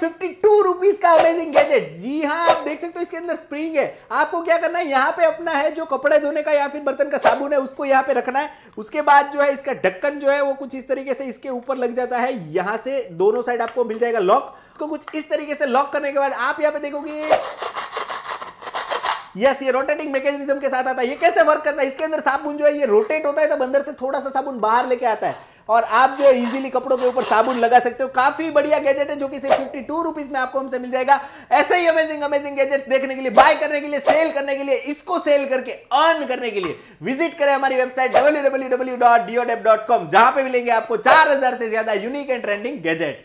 52 rupees का amazing gadget जी हाँ आप देख सकते हो इसके अंदर स्प्रिंग है आपको क्या करना है यहाँ पे अपना है जो कपड़े धोने का या फिर बर्तन का साबुन है उसको यहाँ पे रखना है उसके बाद जो है इसका ढक्कन जो है वो कुछ इस तरीके से इसके ऊपर लग जाता है यहाँ से दोनों साइड आपको मिल जाएगा लॉक उसको कुछ इस तरीके से लॉक करने के बाद आप यहाँ पे देखोगे यस ये रोटेटिंग मैकेनिज्म के साथ आता है ये कैसे वर्क करता है इसके अंदर साबुन जो है ये रोटेट होता है तो अंदर से थोड़ा सा साबुन बाहर लेके आता है और आप जो है इजीली कपड़ों के ऊपर साबुन लगा सकते हो काफी बढ़िया गैजेट है जो कि सिर्फ फिफ्टी टू रुपीज में आपको हमसे मिल जाएगा ऐसे ही अमेजिंग अमेजिंग गैजेट्स देखने के लिए बाय करने के लिए सेल करने के लिए इसको सेल करके अर्न करने के लिए विजिट करें हमारी वेबसाइट डब्ल्यू जहां पर मिलेंगे आपको चार हजार से ज्यादा यूनिक एंड ट्रेंडिंग गैजेट्स